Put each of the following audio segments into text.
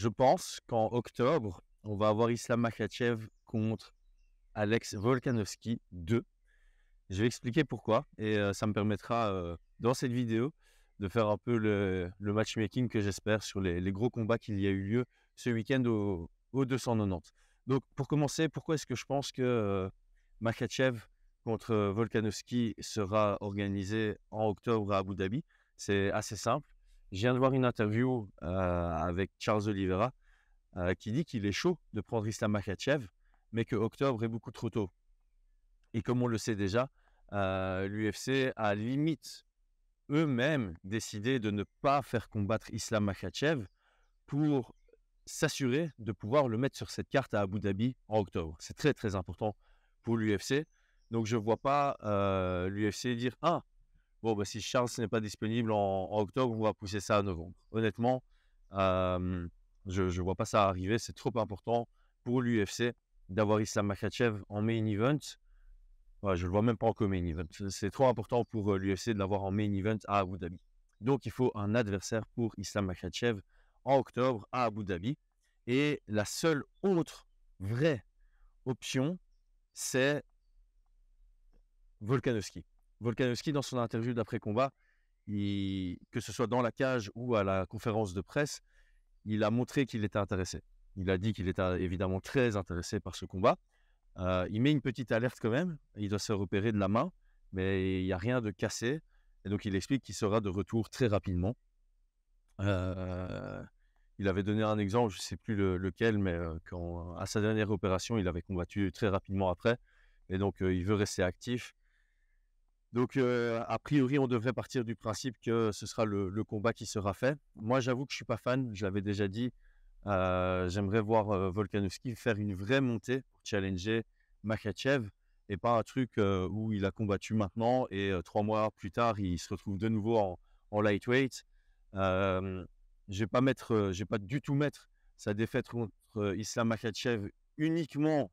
je pense qu'en octobre, on va avoir Islam Makhachev contre Alex Volkanovski 2. Je vais expliquer pourquoi et euh, ça me permettra euh, dans cette vidéo de faire un peu le, matchmaking que j'espère sur les, gros combats qu'il y a eu lieu ce week-end au, 290. Donc pour commencer, pourquoi est-ce que je pense que euh, Makhachev contre Volkanovski sera organisé en octobre à Abu Dhabi C'est assez simple. Je viens de voir une interview euh, avec Charles Oliveira euh, qui dit qu'il est chaud de prendre Islam Makhachev, mais que octobre est beaucoup trop tôt. Et comme on le sait déjà, euh, l'UFC a limite eux-mêmes décidé de ne pas faire combattre Islam Makhachev pour s'assurer de pouvoir le mettre sur cette carte à Abu Dhabi en octobre. C'est très très important pour l'UFC. Donc je ne vois pas l'UFC dire Ah, bon, bah, si Charles n'est pas disponible en, octobre, on va pousser ça à novembre. Honnêtement, je ne vois pas ça arriver. C'est trop important pour l'UFC d'avoir Islam Makhachev en main event. je ne le vois même pas en main event. C'est trop important pour euh, l'UFC de l'avoir en main event à Abu Dhabi. Donc, il faut un adversaire pour Islam Makhachev en octobre à Abu Dhabi. Et la seule autre vraie option, c'est Volkanovski. Volkanovski, dans son interview d'après-combat, que ce soit dans la cage ou à la conférence de presse, il a montré qu'il était intéressé. Il a dit qu'il était euh, évidemment très intéressé par ce combat. Euh, il met une petite alerte quand même. Il doit se repérer de la main, mais il n'y a rien de cassé. Et donc, il explique qu'il sera de retour très rapidement. Euh, il avait donné un exemple, je ne sais plus lequel, mais à sa dernière opération, il avait combattu très rapidement après. Et donc, il veut rester actif. Donc, a priori, on devrait partir du principe que ce sera le, combat qui sera fait. Moi, j'avoue que je ne suis pas fan, je l'avais déjà dit. J'aimerais voir Volkanovski faire une vraie montée pour challenger Makachev et pas un truc où il a combattu maintenant et trois mois plus tard, il se retrouve de nouveau en, lightweight. je vais, pas mettre, pas du tout mettre sa défaite contre Islam Makachev uniquement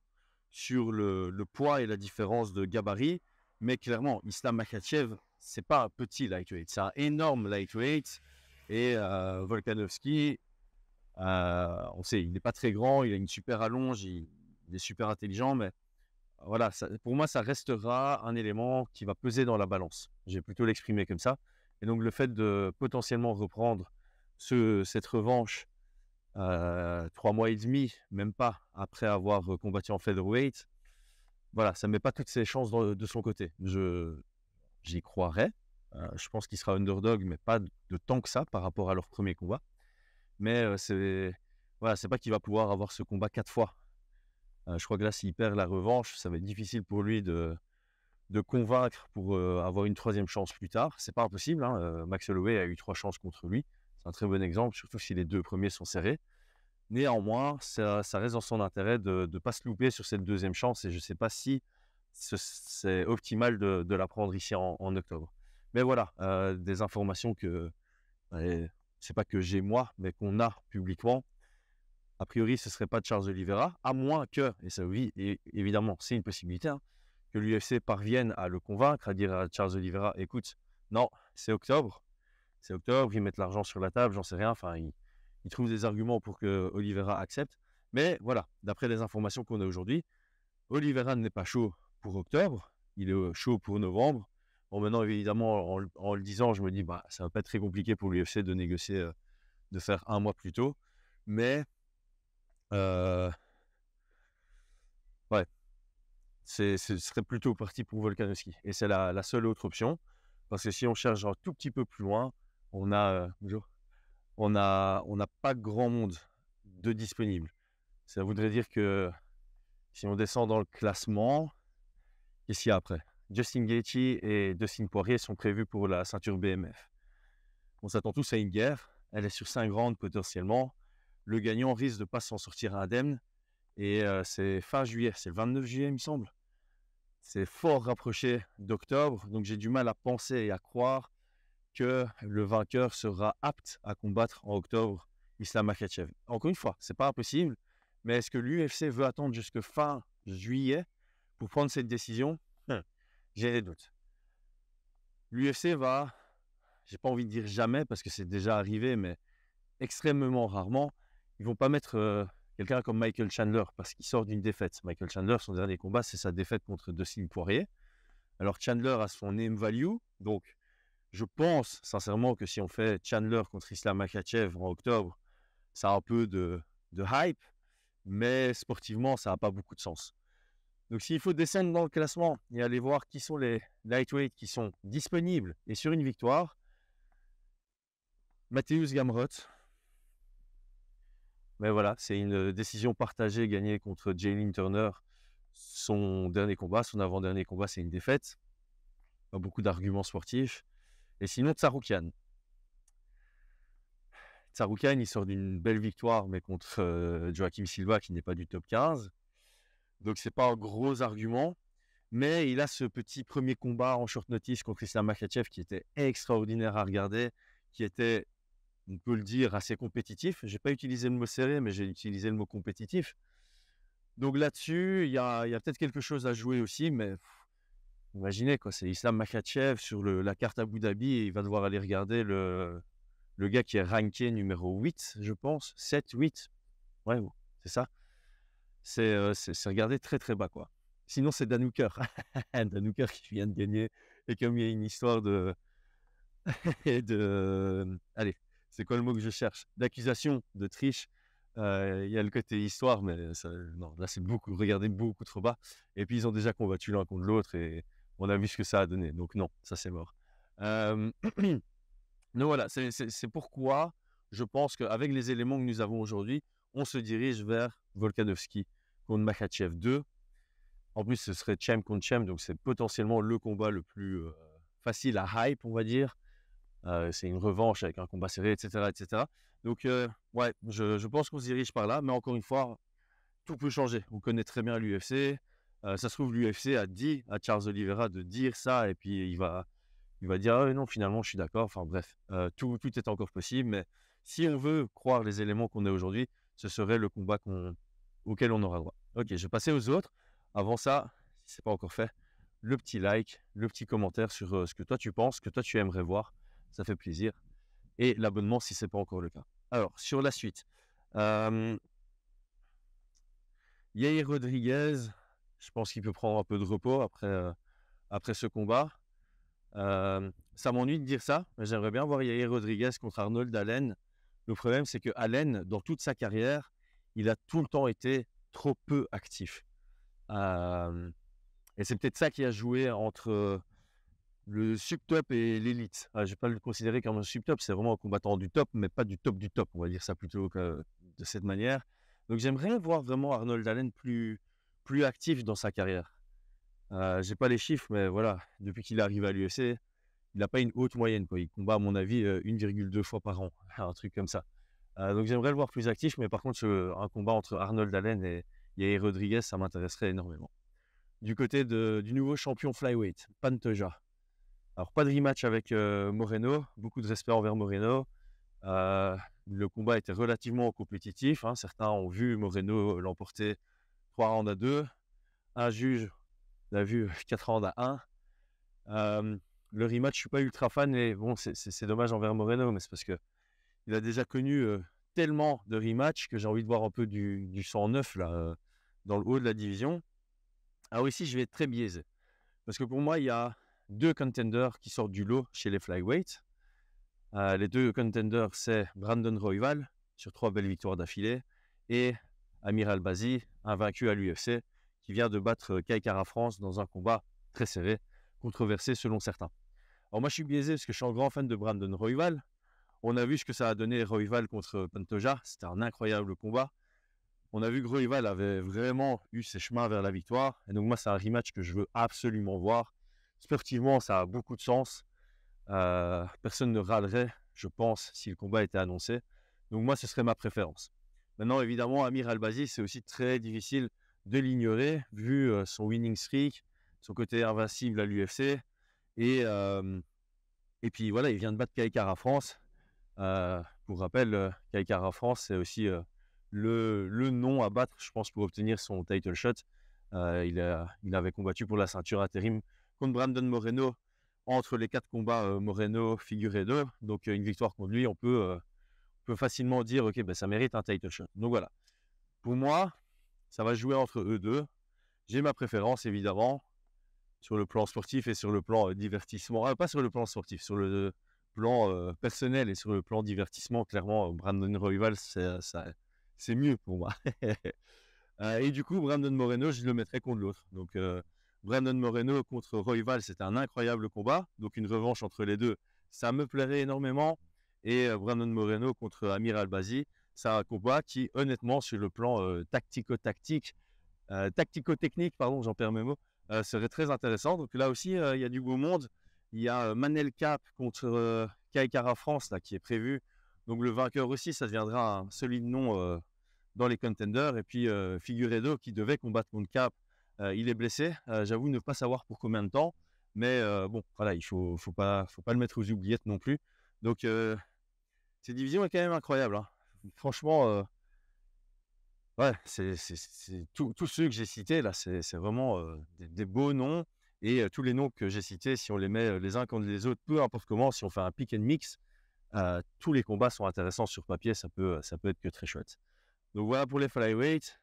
sur le poids et la différence de gabarit mais clairement, Islam Makhachev, c'est pas petit lightweight, c'est un énorme lightweight. Et euh, Volkanovski, euh, on sait, il n'est pas très grand, il a une super allonge, il, est super intelligent, mais voilà, pour moi, ça restera un élément qui va peser dans la balance. J'ai plutôt l'exprimer comme ça. Et donc, le fait de potentiellement reprendre ce, cette revanche euh, trois mois et demi, même pas, après avoir combattu en featherweight, voilà, ça ne met pas toutes ses chances de, son côté. j'y croirais. Hein. je pense qu'il sera underdog, mais pas de, tant que ça par rapport à leur premier combat. Mais c'est voilà, pas qu'il va pouvoir avoir ce combat quatre fois. Hein, je crois que là, s'il perd la revanche, ça va être difficile pour lui de, de convaincre pour avoir une troisième chance plus tard. C'est pas impossible. Hein, Max Holloway a eu trois chances contre lui. C'est un très bon exemple, surtout si les deux premiers sont serrés. Néanmoins, ça, reste dans son intérêt de ne pas se louper sur cette deuxième chance et je ne sais pas si c'est optimal de, la prendre ici en, octobre. Mais voilà, euh, des informations que c'est pas que j'ai moi, mais qu'on a publiquement. A priori, ce ne serait pas de Charles Oliveira, à moins que, et ça oui, et évidemment, c'est une possibilité, hein, que l'UFC parvienne à le convaincre, à dire à Charles Oliveira, écoute, non, c'est octobre, c'est octobre, ils mettent l'argent sur la table, j'en sais rien, enfin, il trouve des arguments pour que Oliveira accepte. Mais voilà, d'après les informations qu'on a aujourd'hui, Oliveira n'est pas chaud pour octobre, il est euh, chaud pour novembre. Bon, maintenant, évidemment, en, le disant, je me dis, bah, ça va pas être très compliqué pour l'UFC de négocier, euh, de faire un mois plus tôt. Mais, euh, ouais, ce serait plutôt parti pour Volkanovski. Et c'est la, seule autre option, parce que si on cherche un tout petit peu plus loin, on a, bonjour, on n'a pas grand monde de disponible. Ça voudrait dire que si on descend dans le classement, qu'est-ce qu'il y a après, Justin Gaethje et Dustin Poirier sont prévus pour la ceinture BMF. On s'attend tous à une guerre. Elle est sur cinq grandes potentiellement. Le gagnant risque de ne pas s'en sortir indemne. Et euh, c'est fin juillet, c'est le 29 juillet, il me semble. C'est fort rapproché d'octobre, donc j'ai du mal à penser et à croire que le vainqueur sera apte à combattre en octobre Islam Makhachev. Encore une fois, c'est pas impossible, mais est-ce que l'UFC veut attendre jusqu'à fin juillet pour prendre cette décision hum, J'ai des doutes. L'UFC va, j'ai pas envie de dire jamais parce que c'est déjà arrivé, mais extrêmement rarement, ils vont pas mettre euh, quelqu'un comme Michael Chandler parce qu'il sort d'une défaite. Michael Chandler, son dernier combat, c'est sa défaite contre Dustin Poirier. Alors Chandler a son name value, donc je pense sincèrement que si on fait Chandler contre Islam Makhachev en octobre, ça a un peu de, hype, mais sportivement, ça n'a pas beaucoup de sens. Donc s'il faut descendre dans le classement et aller voir qui sont les lightweights qui sont disponibles et sur une victoire, Mathéus Gamrot. Mais voilà, c'est une décision partagée gagnée contre Jalen Turner. Son dernier combat, son avant-dernier combat, c'est une défaite. Pas beaucoup d'arguments sportifs. Et sinon, Tsaroukian. Tsaroukian, il sort d'une belle victoire, mais contre euh, Joachim Silva, qui n'est pas du top 15. Donc, c'est pas un gros argument. Mais il a ce petit premier combat en short notice contre Christian Makhachev qui était extraordinaire à regarder, qui était, on peut le dire, assez compétitif. Je n'ai pas utilisé le mot serré, mais j'ai utilisé le mot compétitif. Donc là-dessus, il y a, a peut-être quelque chose à jouer aussi, mais Imaginez, quoi, c'est Islam Makhachev sur la carte Abu Dhabi et il va devoir aller regarder le, le gars qui est ranké numéro 8, je pense, 7, 8. Ouais, c'est ça. C'est euh, regarder très très bas, quoi. Sinon, c'est Danouker. Danouker qui vient de gagner. Et comme il y a une histoire de. de... Allez, c'est quoi le mot que je cherche D'accusation, de triche. Euh, il y a le côté histoire, mais non, là, c'est beaucoup. Regardez beaucoup trop bas. Et puis, ils ont déjà combattu l'un contre l'autre. Et on a vu ce que ça a donné. Donc non, ça c'est mort. Euh... donc voilà, c'est pourquoi je pense qu'avec les éléments que nous avons aujourd'hui, on se dirige vers Volkanovski contre Makhachev 2. En plus, ce serait Chem contre Chem, donc c'est potentiellement le combat le plus euh, facile à hype, on va dire. Euh, c'est une revanche avec un combat serré, etc. etc. Donc, euh, ouais, je, je pense qu'on se dirige par là, mais encore une fois, tout peut changer. On connaît très bien l'UFC, euh, ça se trouve, l'UFC a dit à Charles Oliveira de dire ça, et puis il va, il va dire «Ah non, finalement, je suis d'accord. Enfin bref, euh, tout, tout, est encore possible, mais si on veut croire les éléments qu'on a aujourd'hui, ce serait le combat auquel on aura droit. Ok, je vais passer aux autres. Avant ça, si ce n'est pas encore fait, le petit like, le petit commentaire sur euh, ce que toi tu penses, que toi tu aimerais voir, ça fait plaisir. Et l'abonnement si ce n'est pas encore le cas. Alors, sur la suite. Yair Rodriguez, je pense qu'il peut prendre un peu de repos après, euh, après ce combat. Euh, ça m'ennuie de dire ça, mais j'aimerais bien voir Yair Rodriguez contre Arnold Allen. Le problème, c'est que Allen, dans toute sa carrière, il a tout le temps été trop peu actif. Euh, et c'est peut-être ça qui a joué entre le sub-top et l'élite. Ah, je ne vais pas le considérer comme un sub-top. c'est vraiment un combattant du top, mais pas du top du top. On va dire ça plutôt que de cette manière. Donc j'aimerais voir vraiment Arnold Allen plus, plus actif dans sa carrière. Euh, j'ai pas les chiffres, mais voilà, depuis qu'il arrive à l'UFC, il n'a pas une haute moyenne. Quoi. Il combat, à mon avis, 1,2 euh, fois par an, un truc comme ça. Euh, donc j'aimerais le voir plus actif, mais par contre, un combat entre Arnold Allen et Yair Rodriguez, ça m'intéresserait énormément. Du côté du nouveau champion flyweight, Pantoja. Alors, pas de rematch avec euh, Moreno, beaucoup de respect envers Moreno. le combat était relativement compétitif. Hein. Certains ont vu Moreno l'emporter 3 rounds à 2. Un juge, l'a vu 4 euh, rounds à 1. le rematch, je suis pas ultra fan, mais bon, c'est dommage envers Moreno, mais c'est parce que il a déjà connu euh, tellement de rematchs que j'ai envie de voir un peu du, du 109 là, euh, dans le haut de la division. Alors ah ici, je vais être très biaisé. Parce que pour moi, il y a deux contenders qui sortent du lot chez les flyweight. les deux contenders, c'est Brandon Royval sur trois belles victoires d'affilée et Amir un invaincu à l'UFC, qui vient de battre euh, Kaikara France dans un combat très serré, controversé selon certains. Alors moi je suis biaisé parce que je suis un grand fan de Brandon Royval. On a vu ce que ça a donné Royval contre Pantoja, c'était un incroyable combat. On a vu que Royval avait vraiment eu ses chemins vers la victoire. Et donc moi c'est un rematch que je veux absolument voir. Sportivement ça a beaucoup de sens. Euh, personne ne râlerait, je pense, si le combat était annoncé. Donc moi ce serait ma préférence. Maintenant, évidemment, Amir Albazi, c'est aussi très difficile de l'ignorer, vu euh, son winning streak, son côté invincible à l'UFC. Et, et puis voilà, il vient de battre Kaikara France. Euh, pour rappel, euh, Kaikara France, c'est aussi le, le, nom à battre, je pense, pour obtenir son title shot. il, il avait combattu pour la ceinture intérim contre Brandon Moreno entre les quatre combats Moreno figuré 2. Donc, une victoire contre lui, on peut facilement dire, OK, ben, ça mérite un title shot. Donc voilà. Pour moi, ça va jouer entre eux deux. J'ai ma préférence, évidemment, sur le plan sportif et sur le plan euh, divertissement. Ah, pas sur le plan sportif, sur le plan euh, personnel et sur le plan divertissement. Clairement, Brandon Royval, c'est mieux pour moi. Euh, et du coup, Brandon Moreno, je le mettrais contre l'autre. Donc, Brandon Moreno contre Royval, c'est un incroyable combat. Donc, une revanche entre les deux, ça me plairait énormément et euh, Brandon Moreno contre Amir Albazi. C'est un combat qui, honnêtement, sur le plan euh, tactico-tactique, euh, tactico-technique, pardon, j'en perds mes mots, serait très intéressant. Donc là aussi, il y a du beau monde. Il y a Manel Cap contre Kaikara France là, qui est prévu. Donc le vainqueur aussi, ça deviendra un solide nom dans les contenders. Et puis Figueredo qui devait combattre contre Cap, il est blessé. J'avoue ne pas savoir pour combien de temps. Mais bon, voilà, il ne faut, pas, le mettre aux oubliettes non plus. Donc, cette division est quand même incroyable. Hein. Franchement, euh, ouais, c'est tous ceux que j'ai cités là, c'est vraiment euh, des, beaux noms. Et euh, tous les noms que j'ai cités, si on les met les uns contre les autres, peu importe comment, si on fait un pick and mix, tous les combats sont intéressants sur papier. Ça peut, ça peut être que très chouette. Donc voilà pour les flyweight.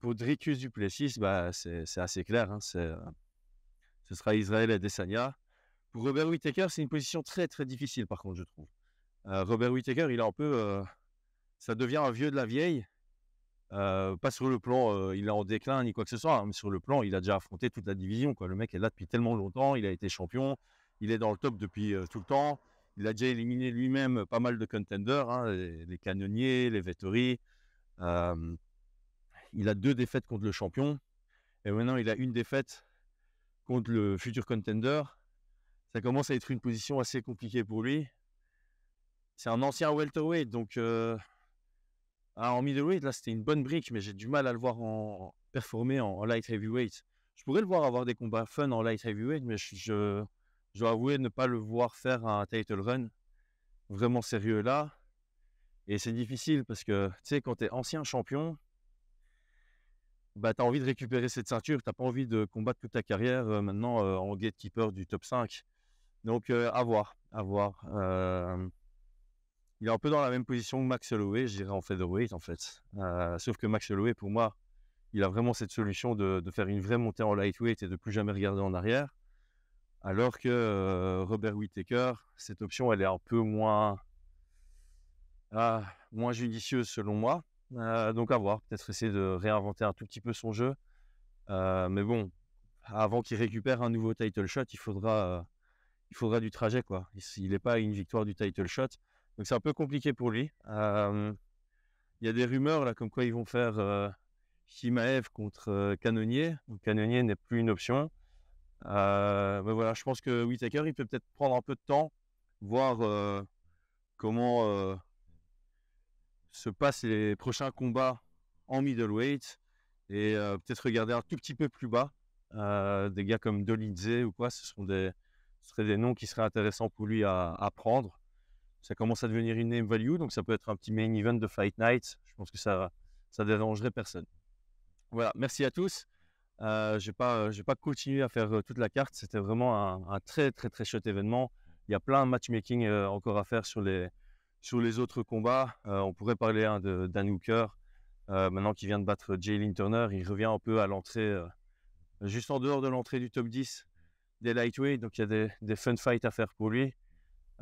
pour Dricus Duplessis, bah, c'est assez clair. Hein, ce sera Israël et Desania. Pour Robert Whittaker, c'est une position très très difficile par contre, je trouve. Euh, Robert Whittaker, il a un peu. Euh, ça devient un vieux de la vieille. Euh, pas sur le plan, il est en déclin ni quoi que ce soit, hein, mais sur le plan, il a déjà affronté toute la division. Quoi. Le mec est là depuis tellement longtemps, il a été champion, il est dans le top depuis tout le temps. Il a déjà éliminé lui-même pas mal de contenders, hein, les, canonniers, les Vettori. il a deux défaites contre le champion. Et maintenant, il a une défaite contre le futur contender. Ça commence à être une position assez compliquée pour lui c'est un ancien welterweight, donc euh, ah, en middleweight, là, c'était une bonne brique, mais j'ai du mal à le voir en, performer en, light heavyweight. Je pourrais le voir avoir des combats fun en light heavyweight, mais je, dois avouer ne pas le voir faire un title run vraiment sérieux là. Et c'est difficile parce que, tu sais, quand tu es ancien champion, bah, tu as envie de récupérer cette ceinture, tu n'as pas envie de combattre toute ta carrière euh, maintenant euh, en gatekeeper du top 5. Donc, à voir, à voir il est un peu dans la même position que Max Holloway, je dirais en featherweight en fait. Euh, sauf que Max Holloway, pour moi, il a vraiment cette solution de, faire une vraie montée en lightweight et de plus jamais regarder en arrière. Alors que euh, Robert Whittaker, cette option, elle est un peu moins, ah, moins judicieuse selon moi. Euh, donc à voir, peut-être essayer de réinventer un tout petit peu son jeu. mais bon, avant qu'il récupère un nouveau title shot, il faudra, il faudra du trajet. quoi. Il n'est pas une victoire du title shot donc c'est un peu compliqué pour lui. Il y a des rumeurs là comme quoi ils vont faire Shimaev contre Canonnier. Donc Canonnier n'est plus une option. mais voilà, je pense que Whitaker, il peut peut-être prendre un peu de temps, voir comment se passent les prochains combats en middleweight et peut-être regarder un tout petit peu plus bas. des gars comme Dolidze ou quoi, ce, sont des, seraient des noms qui seraient intéressants pour lui à prendre ça commence à devenir une name value, donc ça peut être un petit main event de Fight Night. Je pense que ça ça dérangerait personne. Voilà, merci à tous. Euh, je ne vais, pas, euh, continuer à faire euh, toute la carte. C'était vraiment un, très, très, très chouette événement. Il y a plein de matchmaking encore à faire sur les, sur les autres combats. on pourrait parler d'un hein, de Dan Hooker, maintenant qu'il vient de battre Jalen Turner. Il revient un peu à l'entrée, juste en dehors de l'entrée du top 10 des lightweight. Donc il y a des, des fun fights à faire pour lui.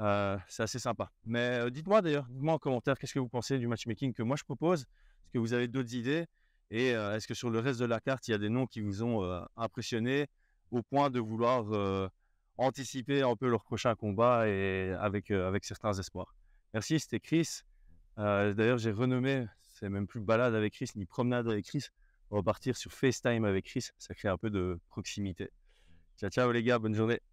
Euh, c'est assez sympa. Mais euh, dites-moi d'ailleurs, dites-moi en commentaire, qu'est-ce que vous pensez du matchmaking que moi je propose Est-ce que vous avez d'autres idées Et euh, est-ce que sur le reste de la carte, il y a des noms qui vous ont impressionné au point de vouloir anticiper un peu leur prochain combat et avec, avec certains espoirs Merci, c'était Chris. d'ailleurs, j'ai renommé, c'est même plus balade avec Chris, ni promenade avec Chris. On va partir sur FaceTime avec Chris, ça crée un peu de proximité. Ciao, ciao les gars, bonne journée.